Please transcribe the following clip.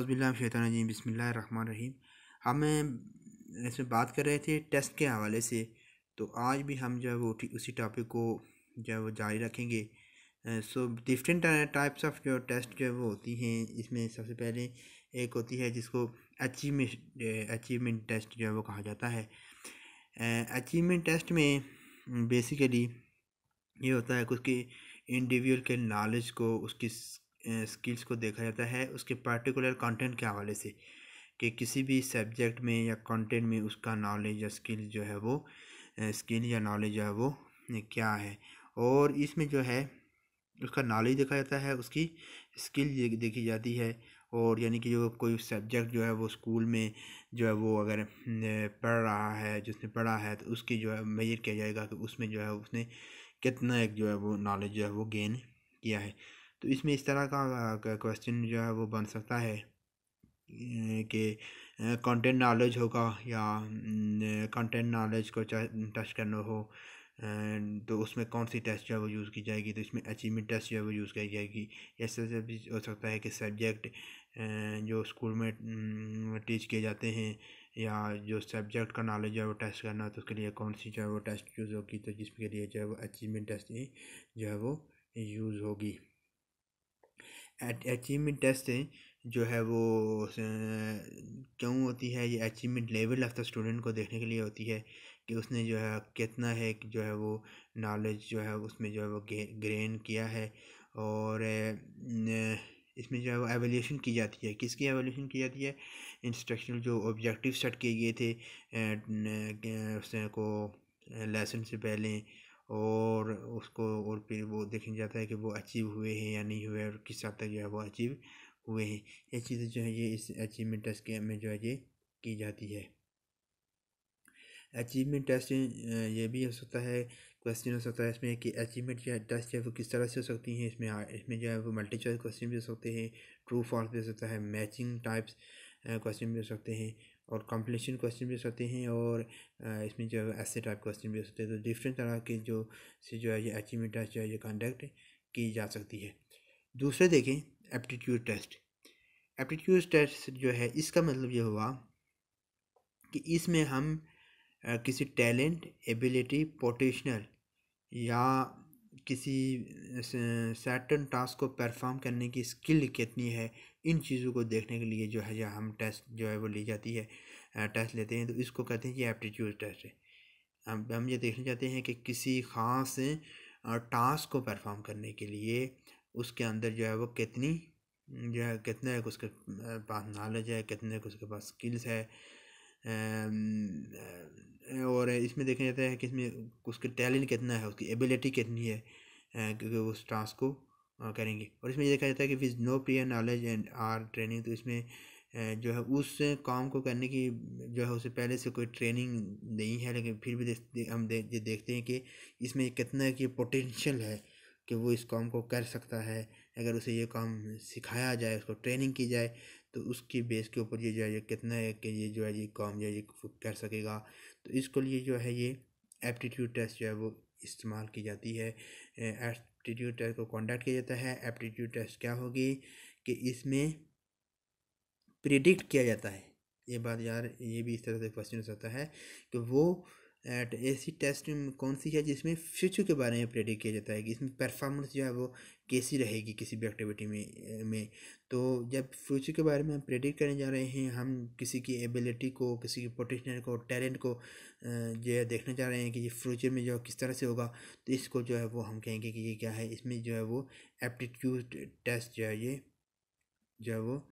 जी बसमिल्ल रहीम हम इसमें बात कर रहे थे टेस्ट के हवाले से तो आज भी हम जो है वो उसी टॉपिक को जो है वो जारी रखेंगे सो डिफरेंट टाइप्स ऑफ जो टेस्ट जो है वो होती हैं इसमें सबसे पहले एक होती है जिसको अचीवमेंट अचीवमेंट टेस्ट जो है वो कहा जाता है अचीवमेंट टेस्ट में बेसिकली ये होता है कि उसके इंडिविजुअल के नॉलेज को उसकी स्किल्स को देखा जाता है उसके पार्टिकुलर कंटेंट के हवाले से कि किसी भी सब्जेक्ट में या कंटेंट में उसका नॉलेज या स्किल जो है वो स्किल या नॉलेज जो है वो क्या है और इसमें जो है उसका नॉलेज देखा जाता है उसकी स्किल देखी जाती है और यानी कि जो कोई सब्जेक्ट जो है वो स्कूल में जो है वो अगर पढ़ रहा है जिसने पढ़ा है तो उसकी जो है मेजर किया जाएगा कि उसमें जो है उसने कितना एक जो है वो नॉलेज जो है वो गेन किया है तो इसमें इस तरह का क्वेश्चन जो है वो बन सकता है कि कंटेंट नॉलेज होगा या कंटेंट नॉलेज को टेस्ट करना हो तो उसमें कौन सी टेस्ट जो है वो यूज़ की जाएगी तो इसमें अचीवमेंट टेस्ट जो है वो यूज़ की जाएगी ऐसे से भी हो सकता है कि सब्जेक्ट जो स्कूल में टीच किए जाते हैं या जो सब्जेक्ट का नॉलेज है वो टेस्ट करना तो उसके लिए कौन सी जो है वो टेस्ट यूज़ होगी तो जिसके लिए जो है वो अचीवमेंट टेस्ट जो है वो यूज़ होगी अचीवमेंट टेस्ट जो है वो क्यों होती है ये achievement level of the student को देखने के लिए होती है कि उसने जो है कितना है कि जो है वो नॉलेज जो है उसमें जो है वो ग्रेन किया है और इसमें जो है वो एवेल्यूशन की जाती है किसकी एवेल्यूशन की जाती है इंस्ट्रक्शनल जो ऑब्जेक्टिव सेट किए गए थे उसने को लेसन से पहले और उसको और फिर वो देखने जाता है कि वो अचीव हुए हैं या नहीं हुए और किस हद तक जो है वो अचीव हुए हैं ये चीज़ें जो है ये इस अचीवमेंट टेस्ट के में जो है ये की जाती है अचीवमेंट टेस्ट ये भी हो सकता है क्वेश्चन हो सकता है इसमें कि अचीवमेंट जो है टेस्ट है वो किस तरह से हो सकती है इसमें इसमें जो है वो मल्टी चॉइस क्वेश्चन भी हो सकते हैं ट्रू फॉल्स भी हो सकता है मैचिंग टाइप्स क्वेश्चन भी हो सकते हैं और कॉम्पिटिशन क्वेश्चन भी होते हैं और इसमें जो है ऐसे टाइप क्वेश्चन भी होते हैं तो डिफरेंट तरह के जो से जो है ये अचीवमेंट टेस्ट जो है ये कंडक्ट की जा सकती है दूसरे देखें एप्टीट्यूड टेस्ट एप्टीट्यूड टेस्ट जो है इसका मतलब ये हुआ कि इसमें हम किसी टैलेंट एबिलिटी पोटेशनल या किसी सर्टन टास्क को परफॉर्म करने की स्किल कितनी है इन चीज़ों को देखने के लिए जो है जो हम टेस्ट जो है वो ली जाती है टेस्ट लेते हैं तो इसको कहते हैं कि एप्टीट्यूड टेस्ट है अब हम ये देखना चाहते हैं कि किसी ख़ास टास्क को परफॉर्म करने के लिए उसके अंदर जो है वो कितनी जो है कितने उसके पास नॉलेज है कितने उसके पास स्किल्स है और इसमें देखा जाता है कि इसमें उसके टैलेंट कितना है उसकी एबिलिटी कितनी है क्योंकि उस टास्क को करेंगे और इसमें देखा जाता है कि with no prior knowledge and or training तो इसमें जो है उस काम को करने की जो है उसे पहले से कोई ट्रेनिंग नहीं है लेकिन फिर भी दे, हम दे, देखते हैं कि इसमें कितना की पोटेंशियल है कि वो इस काम को कर सकता है अगर उसे ये काम सिखाया जाए उसको ट्रेनिंग की जाए तो उसकी बेस के ऊपर ये जो है ये कितना है कि ये जो है ये काम जो है ये कर सकेगा तो इसको लिए जो है ये एप्टीट्यूड टेस्ट जो है वो इस्तेमाल की जाती है एप्टीट्यूड टेस्ट को कॉन्डक्ट किया जाता है एप्टीट्यूड टेस्ट क्या होगी कि इसमें प्रिडिक्ट किया जाता है ये बात यार ये भी इस तरह से क्वेश्चन हो सकता है कि वो एट ऐसी टेस्ट कौन सी है जिसमें फ्यूचर के बारे में प्रेडिक्ट किया जाता है कि इसमें परफॉर्मेंस जो है वो कैसी रहेगी किसी भी एक्टिविटी में में तो जब फ्यूचर के बारे में हम प्रेडिक्ट करने जा रहे हैं हम किसी की एबिलिटी को किसी की पोटेंशियल को टैलेंट को जो है देखना चाह रहे हैं कि ये फ्यूचर में जो किस तरह से होगा तो इसको जो है वो हम कहेंगे कि ये क्या है इसमें जो है वो एप्टीट्यूड टेस्ट जो है ये जो है वो